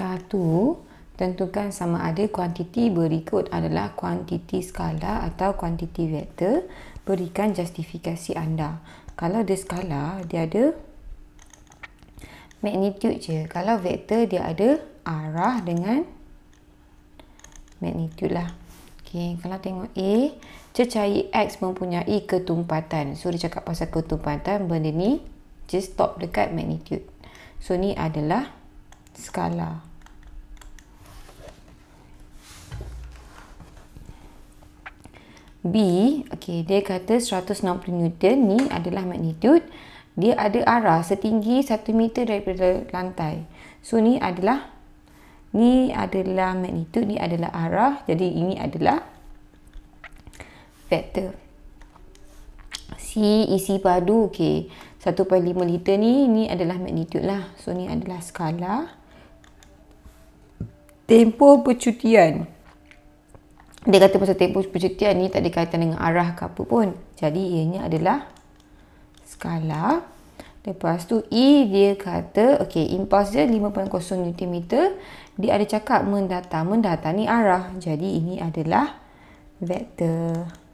satu tentukan sama ada kuantiti berikut adalah kuantiti skala atau kuantiti vektor berikan justifikasi anda kalau dia skala dia ada magnitude je kalau vektor dia ada arah dengan magnitude lah Okay, kalau tengok A, cecair X mempunyai ketumpatan. So, dia cakap pasal ketumpatan, benda ni just stop dekat magnitude. So, ni adalah skala. Skala. B, okay, dia kata 160 Newton ni adalah magnitude. Dia ada arah setinggi 1 meter daripada lantai. So, ni adalah ni adalah magnitude, ni adalah arah. Jadi, ini adalah vector. C, isi padu, okay. 1.5 liter ni, ni adalah magnitude lah. So, ni adalah skala. Tempoh Tempoh percutian dia kata pasal tempoh percutian ni tak ada kaitan dengan arah ke apa pun. Jadi ianya adalah skala. Lepas tu E dia kata, okey, impas dia 5.0 Nm. Dia ada cakap mendata mendata ni arah. Jadi ini adalah vektor.